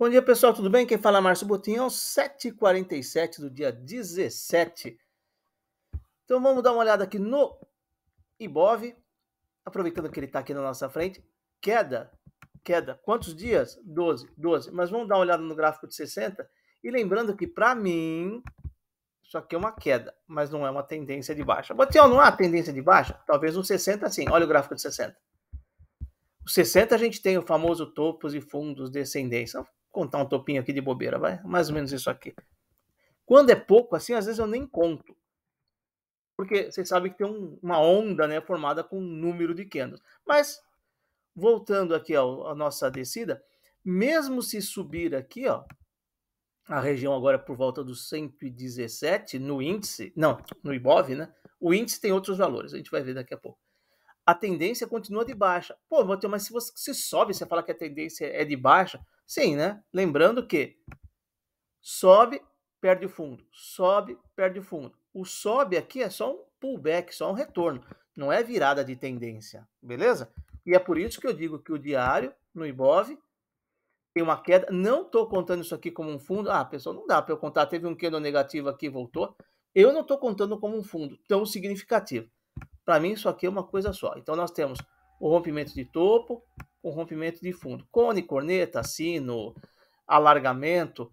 Bom dia, pessoal, tudo bem? Quem fala é Márcio Botinho, 7h47 do dia 17. Então vamos dar uma olhada aqui no Ibov, aproveitando que ele está aqui na nossa frente. Queda, queda, quantos dias? 12, 12. Mas vamos dar uma olhada no gráfico de 60 e lembrando que para mim isso aqui é uma queda, mas não é uma tendência de baixa. Botinho, não há é tendência de baixa? Talvez no 60 sim. Olha o gráfico de 60. O 60 a gente tem o famoso topos e fundos descendência contar um topinho aqui de bobeira, vai? Mais ou menos isso aqui. Quando é pouco, assim, às vezes eu nem conto. Porque vocês sabem que tem um, uma onda né, formada com um número de candles. Mas, voltando aqui ó, a nossa descida, mesmo se subir aqui, ó, a região agora por volta dos 117 no índice, não, no IBOV, né? O índice tem outros valores, a gente vai ver daqui a pouco. A tendência continua de baixa. Pô, mas se você se sobe, você fala que a tendência é de baixa, Sim, né? Lembrando que sobe, perde o fundo, sobe, perde o fundo. O sobe aqui é só um pullback, só um retorno, não é virada de tendência, beleza? E é por isso que eu digo que o diário no Ibov tem uma queda. Não estou contando isso aqui como um fundo. Ah, pessoal, não dá para eu contar. Teve um candle negativo aqui, voltou. Eu não estou contando como um fundo tão significativo. Para mim, isso aqui é uma coisa só. Então, nós temos o rompimento de topo, com rompimento de fundo. Cone, corneta, sino, alargamento.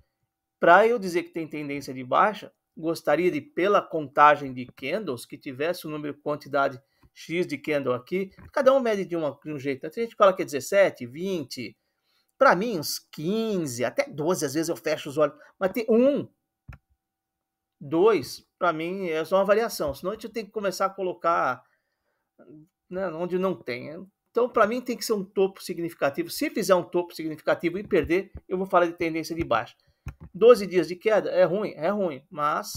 Para eu dizer que tem tendência de baixa, gostaria de, pela contagem de candles, que tivesse o um número, quantidade X de candle aqui. Cada um mede de, uma, de um jeito. a gente fala que é 17, 20. Para mim, uns 15, até 12, às vezes eu fecho os olhos. Mas tem um, dois, para mim é só uma variação. Senão a gente tem que começar a colocar né, onde não tem. Então, para mim, tem que ser um topo significativo. Se fizer um topo significativo e perder, eu vou falar de tendência de baixa. 12 dias de queda é ruim, é ruim, mas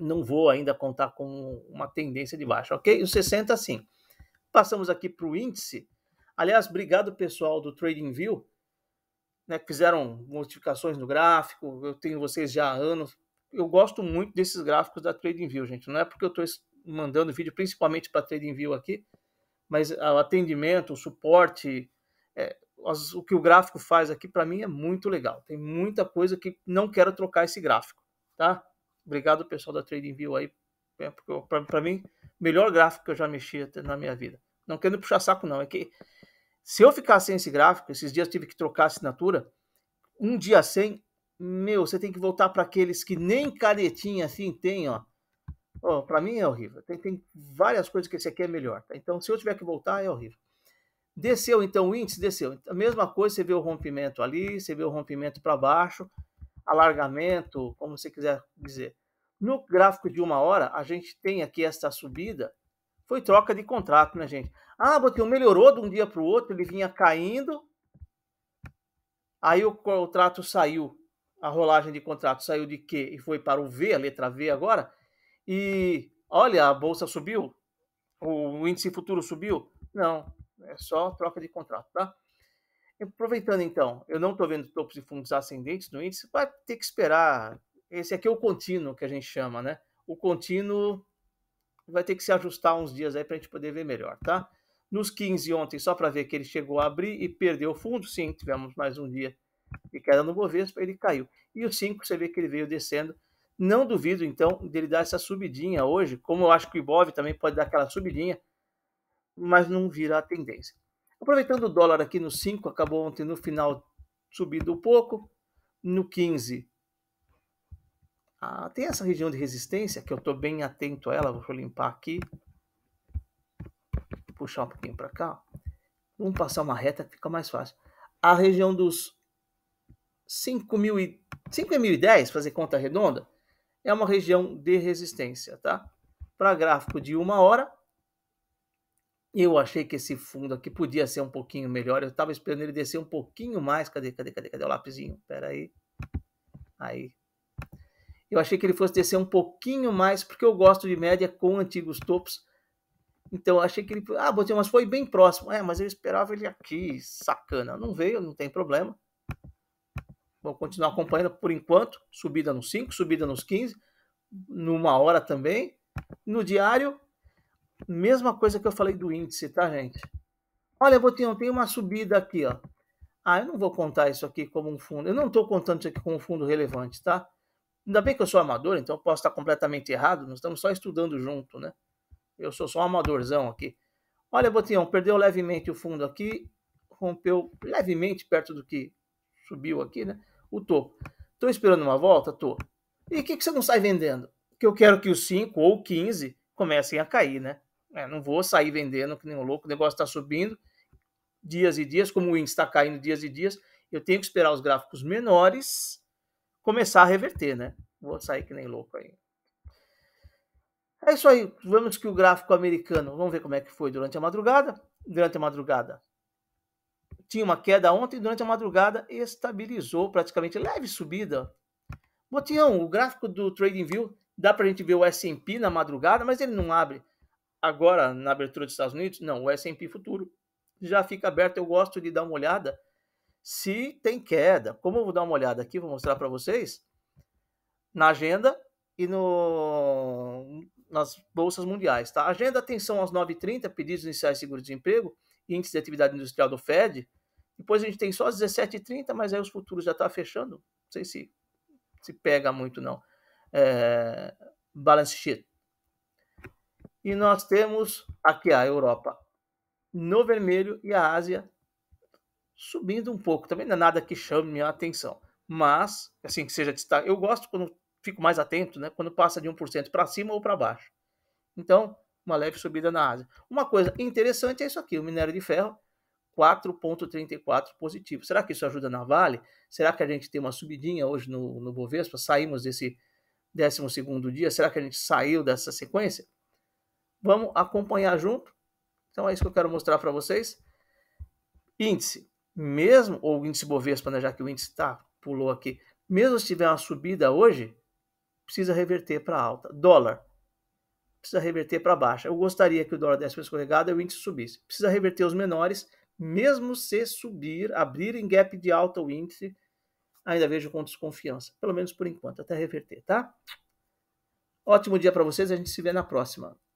não vou ainda contar com uma tendência de baixa, ok? Os 60, sim. Passamos aqui para o índice. Aliás, obrigado pessoal do TradingView, né, que fizeram modificações no gráfico. Eu tenho vocês já há anos. Eu gosto muito desses gráficos da TradingView, gente. Não é porque eu estou mandando vídeo principalmente para TradingView aqui, mas ah, o atendimento, o suporte, é, as, o que o gráfico faz aqui para mim é muito legal. Tem muita coisa que não quero trocar esse gráfico, tá? Obrigado pessoal da TradingView aí, é, para mim melhor gráfico que eu já mexi na minha vida. Não quero puxar saco não, é que se eu ficar sem esse gráfico, esses dias tive que trocar a assinatura, um dia sem, meu, você tem que voltar para aqueles que nem canetinha assim tem, ó. Oh, para mim é horrível. Tem, tem várias coisas que esse aqui é melhor. Tá? Então, se eu tiver que voltar, é horrível. Desceu, então, o índice desceu. A mesma coisa, você vê o rompimento ali, você vê o rompimento para baixo, alargamento, como você quiser dizer. No gráfico de uma hora, a gente tem aqui esta subida. Foi troca de contrato, né, gente? Ah, botei melhorou de um dia para o outro, ele vinha caindo. Aí o contrato saiu, a rolagem de contrato saiu de Q e foi para o V, a letra V agora e olha, a bolsa subiu, o índice futuro subiu. Não, é só troca de contrato, tá? Aproveitando então, eu não estou vendo topos de fundos ascendentes no índice, vai ter que esperar. Esse aqui é o contínuo que a gente chama, né? O contínuo vai ter que se ajustar uns dias aí para a gente poder ver melhor, tá? Nos 15 ontem, só para ver que ele chegou a abrir e perdeu o fundo, sim, tivemos mais um dia de queda no Bovespa, ele caiu. E os 5, você vê que ele veio descendo, não duvido, então, dele dar essa subidinha hoje, como eu acho que o Ibov também pode dar aquela subidinha, mas não vira a tendência. Aproveitando o dólar aqui no 5, acabou ontem no final subido um pouco, no 15. Ah, tem essa região de resistência que eu estou bem atento a ela, vou limpar aqui, puxar um pouquinho para cá. Vamos passar uma reta que fica mais fácil. A região dos 5.010, é fazer conta redonda, é uma região de resistência, tá? Para gráfico de uma hora, eu achei que esse fundo aqui podia ser um pouquinho melhor. Eu estava esperando ele descer um pouquinho mais. Cadê, cadê, cadê, cadê o lapisinho? Pera aí. Aí. Eu achei que ele fosse descer um pouquinho mais, porque eu gosto de média com antigos topos. Então eu achei que ele. Ah, botei, mas foi bem próximo. É, mas eu esperava ele aqui. Sacana. Não veio, não tem problema. Vou continuar acompanhando por enquanto. Subida nos 5, subida nos 15, numa hora também. No diário, mesma coisa que eu falei do índice, tá, gente? Olha, Botinho, tem uma subida aqui, ó. Ah, eu não vou contar isso aqui como um fundo. Eu não estou contando isso aqui como um fundo relevante, tá? Ainda bem que eu sou amador, então eu posso estar completamente errado. Nós estamos só estudando junto, né? Eu sou só um amadorzão aqui. Olha, Botinhão, perdeu levemente o fundo aqui, rompeu levemente perto do que subiu aqui, né? o topo. Estou esperando uma volta? Tô. E o que, que você não sai vendendo? Que eu quero que os 5 ou 15 comecem a cair, né? É, não vou sair vendendo que nem um louco, o negócio está subindo dias e dias, como o índice está caindo dias e dias, eu tenho que esperar os gráficos menores começar a reverter, né? Vou sair que nem louco aí. É isso aí, Vamos que o gráfico americano, vamos ver como é que foi durante a madrugada. Durante a madrugada, tinha uma queda ontem, e durante a madrugada estabilizou praticamente, leve subida. Botião, o gráfico do TradingView, dá para a gente ver o S&P na madrugada, mas ele não abre agora na abertura dos Estados Unidos. Não, o S&P futuro já fica aberto. Eu gosto de dar uma olhada se tem queda. Como eu vou dar uma olhada aqui, vou mostrar para vocês na agenda e no nas bolsas mundiais, tá? Agenda atenção às 9h30, pedidos iniciais de seguro-desemprego, índice de atividade industrial do Fed, depois a gente tem só às mas aí os futuros já está fechando. Não sei se se pega muito, não. É, balance sheet. E nós temos aqui a Europa no vermelho e a Ásia subindo um pouco. Também não é nada que chame minha atenção. Mas, assim que seja destaque, eu gosto quando fico mais atento, né? Quando passa de 1% para cima ou para baixo. Então, uma leve subida na Ásia. Uma coisa interessante é isso aqui: o minério de ferro 4,34 positivo. Será que isso ajuda na Vale? Será que a gente tem uma subidinha hoje no, no Bovespa? Saímos desse 12 dia? Será que a gente saiu dessa sequência? Vamos acompanhar junto? Então é isso que eu quero mostrar para vocês. Índice, mesmo, ou índice Bovespa, né, já que o índice tá, pulou aqui, mesmo se tiver uma subida hoje, precisa reverter para alta. Dólar, precisa reverter para baixa. Eu gostaria que o dólar desse uma escorregada e o índice subisse. Precisa reverter os menores mesmo se subir, abrir em gap de alta o índice, ainda vejo com desconfiança, pelo menos por enquanto, até reverter, tá? Ótimo dia para vocês, a gente se vê na próxima.